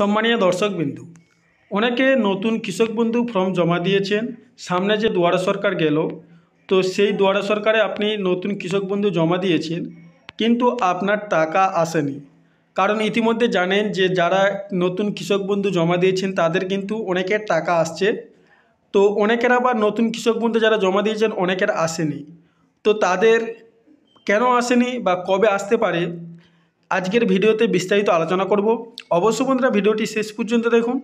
সম্মানীয় বিন্দু অনেকে নতুন কৃষক বন্ধু ফর্ম জমা দিয়েছেন সামনে যে দুয়ারা সরকার গেল তো সেই দুয়ারা সরকারে আপনি নতুন কৃষক বন্ধু জমা দিয়েছেন কিন্তু আপনার টাকা আসেনি কারণ ইতিমধ্যে জানেন যে যারা নতুন কৃষক বন্ধু জমা দিয়েছেন তাদের কিন্তু অনেকের টাকা আসছে তো অনেকের আবার নতুন কৃষক বন্ধু যারা জমা দিয়েছেন অনেকের আসেনি তো তাদের কেন আসেনি বা কবে আসতে পারে আজকের ভিডিওতে বিস্তারিত আলোচনা করব অবশ্য বন্ধুরা ভিডিওটি শেষ পর্যন্ত দেখুন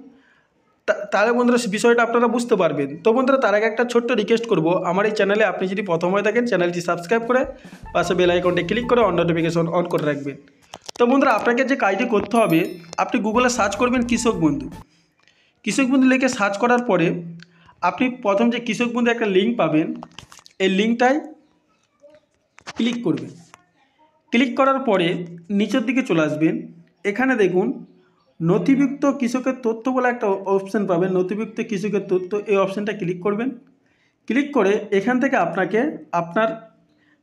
তাহলে বন্ধুরা বিষয়টা আপনারা বুঝতে পারবেন তো বন্ধুরা তার আগে একটা ছোট্ট রিকোয়েস্ট করব আমার এই চ্যানেলে আপনি যদি প্রথম হয়ে থাকেন চ্যানেলটি সাবস্ক্রাইব করে পাশে বেল আইকনটি ক্লিক করে অন নোটিফিকেশন অন করে রাখবেন তো বন্ধুরা আপনাকে যে কাজটি করতে হবে আপনি গুগলে সার্চ করবেন কৃষক বন্ধু কৃষক বন্ধু লিখে সার্চ করার পরে আপনি প্রথম যে কৃষক বন্ধু একটা লিঙ্ক পাবেন এই লিঙ্কটাই ক্লিক করবেন ক্লিক করার পরে নিচের দিকে চলে আসবেন এখানে দেখুন নথিভুক্ত কৃষকের তথ্য বলে একটা অপশান পাবেন নথিভুক্ত কৃষকের তথ্য এই অপশানটা ক্লিক করবেন ক্লিক করে এখান থেকে আপনাকে আপনার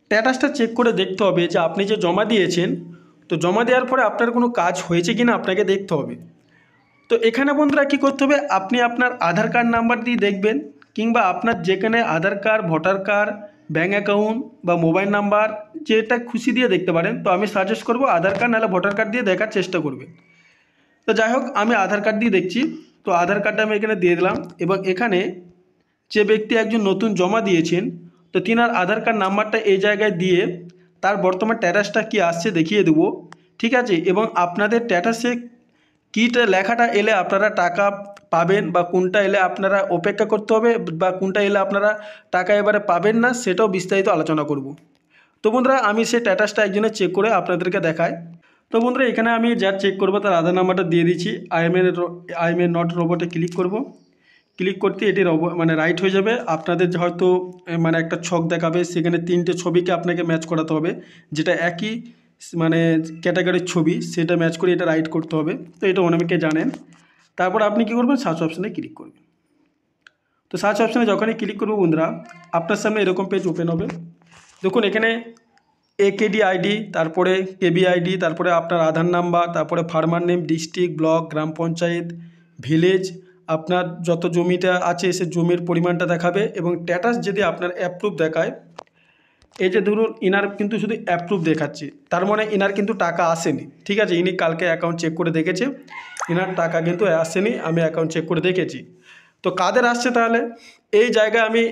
স্ট্যাটাসটা চেক করে দেখতে হবে যে আপনি যে জমা দিয়েছেন তো জমা দেওয়ার পরে আপনার কোনো কাজ হয়েছে কিনা আপনাকে দেখতে হবে তো এখানে বন্ধুরা কি করতে হবে আপনি আপনার আধার কার্ড নাম্বার দিয়ে দেখবেন কিংবা আপনার যেখানে Aadhaar card voter card bank account বা মোবাইল নাম্বার যেটা খুশি দিয়ে দেখতে পারেন তো আমি সাজেস্ট করব আধার কার্ড নাহলে ভোটার কার্ড দিয়ে দেখার চেষ্টা করবে তো যাই হোক আমি আধার কার্ড দিয়ে দেখছি তো আধার কার্ডটা আমি এখানে দিয়ে দিলাম এবং এখানে যে ব্যক্তি একজন নতুন জমা দিয়েছেন তো তিনার আধার কার্ড নাম্বারটা এই জায়গায় দিয়ে তার বর্তমান ট্যাটাসটা কি আসছে দেখিয়ে দেব ঠিক আছে এবং আপনাদের ট্যাটাসে কীটা লেখাটা এলে আপনারা টাকা পাবেন বা কোনটা এলে আপনারা অপেক্ষা করতে হবে বা কোনটা এলে আপনারা টাকা এবারে পাবেন না সেটাও বিস্তারিত আলোচনা করব তো বন্ধুরা আমি সেই স্ট্যাটাসটা একজনের চেক করে আপনাদেরকে দেখায় তো বন্ধুরা এখানে আমি যার চেক করবো তার আধার নাম্বারটা দিয়ে দিচ্ছি আই আইএমএ নট রোবটে ক্লিক করব ক্লিক করতে এটি মানে রাইট হয়ে যাবে আপনাদের হয়তো মানে একটা ছক দেখাবে সেখানে তিনটে ছবিকে আপনাকে ম্যাচ করাতে হবে যেটা একই মানে ক্যাটাগরির ছবি সেটা ম্যাচ করে এটা রাইট করতে হবে তো এটা অনেকে জানেন তারপর আপনি কী করবেন সার্চ অপশানে ক্লিক করবেন তো সার্চ অপশানে যখনই ক্লিক করবো বন্ধুরা আপনার সামনে এরকম পেজ ওপেন হবে দেখুন এখানে একেডি আইডি তারপরে কেবি আইডি তারপরে আপনার আধার নাম্বার তারপরে ফার্মার নেম ডিস্ট্রিক্ট ব্লক গ্রাম পঞ্চায়েত ভিলেজ আপনার যত জমিটা আছে সে জমির পরিমাণটা দেখাবে এবং স্ট্যাটাস যদি আপনার অ্যাপ্রুভ দেখায় এই যে ধরুন ইনার কিন্তু শুধু অ্যাপ্রুভ দেখাচ্ছে তার মানে ইনার কিন্তু টাকা আসেনি ঠিক আছে ইনি কালকে অ্যাকাউন্ট চেক করে দেখেছে ইনার টাকা কিন্তু আসেনি আমি অ্যাকাউন্ট চেক করে দেখেছি তো কাদের আসছে তাহলে এই জায়গায় আমি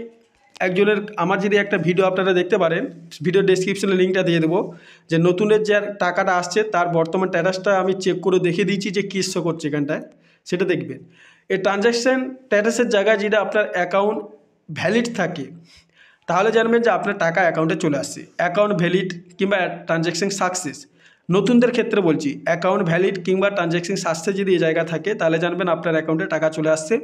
একজনের আমার যদি একটা ভিডিও আপনারা দেখতে পারেন ভিডিও ডিসক্রিপশনে লিঙ্কটা দিয়ে দেবো যে নতুনের যে টাকাটা আসছে তার বর্তমান স্ট্যাটাসটা আমি চেক করে দেখিয়ে দিয়েছি যে কী শো করছে এখানটায় সেটা দেখবেন এই ট্রানজ্যাকশান স্ট্যাটাসের জায়গায় যেটা আপনার অ্যাকাউন্ট ভ্যালিড থাকে তাহলে জানবেন যে আপনার টাকা অ্যাকাউন্টে চলে আসছে অ্যাকাউন্ট ভ্যালিড কিংবা ট্রানজ্যাকশান সাকসেস নতুনদের ক্ষেত্রে বলছি অ্যাকাউন্ট ভ্যালিড কিংবা ট্রানজ্যাকশন সাকসেস যদি এই জায়গা থাকে তাহলে জানবেন আপনার অ্যাকাউন্টে টাকা চলে আসছে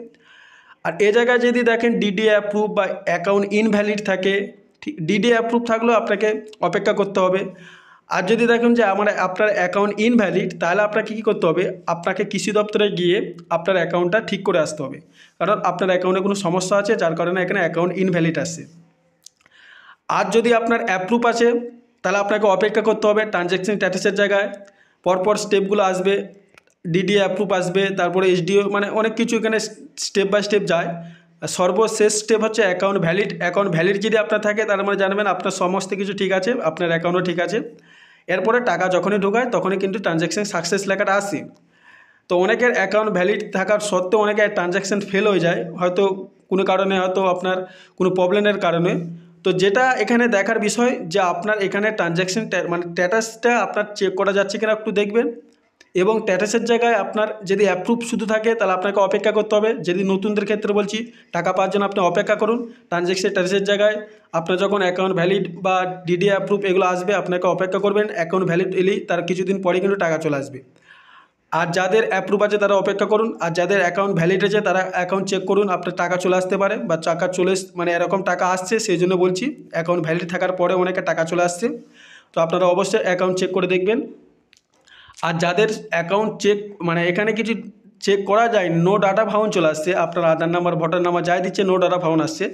আর এ জায়গায় যদি দেখেন ডিডি অ্যাপ্রুভ বা অ্যাকাউন্ট ইনভ্যালিড থাকে ঠিক ডিডি অ্যাপ্রুভ থাকলেও আপনাকে অপেক্ষা করতে হবে আর যদি দেখেন যে আমার আপনার অ্যাকাউন্ট ইনভ্যালিড তাহলে আপনাকে কী করতে হবে আপনাকে কৃষি দপ্তরে গিয়ে আপনার অ্যাকাউন্টটা ঠিক করে আসতে হবে কারণ আপনার অ্যাকাউন্টে কোনো সমস্যা আছে যার কারণে এখানে অ্যাকাউন্ট ইনভ্যালিড আসে আর যদি আপনার অ্যাপ্রুভ আছে তাহলে আপনাকে অপেক্ষা করতে হবে ট্রানজ্যাকশন স্ট্যাটাসের জায়গায় পরপর স্টেপগুলো আসবে ডিডি অ্যাপ্রুভ আসবে তারপরে এসডিও মানে অনেক কিছু এখানে স্টেপ বাই স্টেপ যায় সর্বশেষ স্টেপ হচ্ছে অ্যাকাউন্ট ভ্যালিড অ্যাকাউন্ট ভ্যালিড যদি আপনার থাকে তার মানে জানবেন আপনার সমস্ত কিছু ঠিক আছে আপনার অ্যাকাউন্টও ঠিক আছে এরপরে টাকা যখনই ঢোকায় তখনই কিন্তু ট্রানজ্যাকশান সাকসেস লেখাটা আসে তো অনেকের অ্যাকাউন্ট ভ্যালিড থাকার সত্ত্বেও অনেকের ট্রানজ্যাকশান ফেল হয়ে যায় হয়তো কোনো কারণে হয়তো আপনার কোনো প্রবলেমের কারণে তো যেটা এখানে দেখার বিষয় যে আপনার এখানে ট্রানজ্যাকশান মানে স্ট্যাটাসটা আপনার চেক করা যাচ্ছে কিনা একটু দেখবেন এবং ট্যাটাসের জায়গায় আপনার যদি অ্যাপ্রুভ শুধু থাকে তাহলে আপনাকে অপেক্ষা করতে হবে যদি নতুনদের ক্ষেত্রে বলছি টাকা পাওয়ার জন্য আপনি অপেক্ষা করুন ট্রানজ্যাকশন ট্যাটাসের জায়গায় আপনার যখন অ্যাকাউন্ট ভ্যালিড বা ডিডি অ্যাপ্রুভ এগুলো আসবে আপনাকে অপেক্ষা করবেন অ্যাকাউন্ট ভ্যালিড এলেই তার কিছুদিন পরে কিন্তু টাকা চলে আসবে আর যাদের অ্যাপ্রুভ আছে তারা অপেক্ষা করুন আর যাদের অ্যাকাউন্ট ভ্যালিড আছে তারা অ্যাকাউন্ট চেক করুন আপনার টাকা চলে আসতে পারে বা টাকা চলে মানে এরকম টাকা আসছে সেই জন্য বলছি অ্যাকাউন্ট ভ্যালিড থাকার পরে অনেকে টাকা চলে আসছে তো আপনারা অবশ্যই অ্যাকাউন্ট চেক করে দেখবেন আর যাদের অ্যাকাউন্ট চেক মানে এখানে কিছু চেক করা যায় নো ডাটা ফাউন চলে আসছে আপনার আধার নাম্বার ভোটার নাম্বার যাই দিচ্ছে নো ডাটা ফাউন আসছে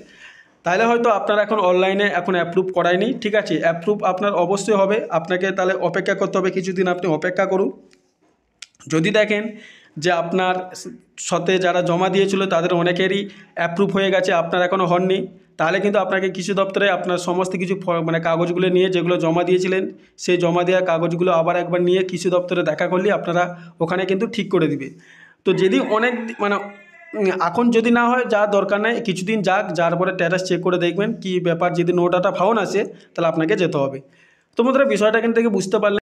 তাহলে হয়তো আপনার এখন অনলাইনে এখন অ্যাপ্রুভ করায়নি ঠিক আছে অ্যাপ্রুভ আপনার অবশ্যই হবে আপনাকে তাহলে অপেক্ষা করতে হবে কিছুদিন আপনি অপেক্ষা করুন যদি দেখেন যে আপনার সাথে যারা জমা দিয়েছিল তাদের অনেকেরই অ্যাপ্রুভ হয়ে গেছে আপনার এখনও হননি তাহলে কিন্তু আপনাকে কৃষি দপ্তরে আপনার সমস্ত কিছু মানে কাগজগুলো নিয়ে যেগুলো জমা দিয়েছিলেন সেই জমা দেওয়া কাগজগুলো আবার একবার নিয়ে কৃষি দপ্তরে দেখা করলে আপনারা ওখানে কিন্তু ঠিক করে দিবে তো যদি অনেক মানে এখন যদি না হয় যা দরকার নেই কিছুদিন যাক যার পরে ট্যারাস চেক করে দেখবেন কি ব্যাপার যদি নোটাটা ফাউন আসে তাহলে আপনাকে যেতে হবে তো বন্ধুরা বিষয়টা কিন্তু বুঝতে পারলেন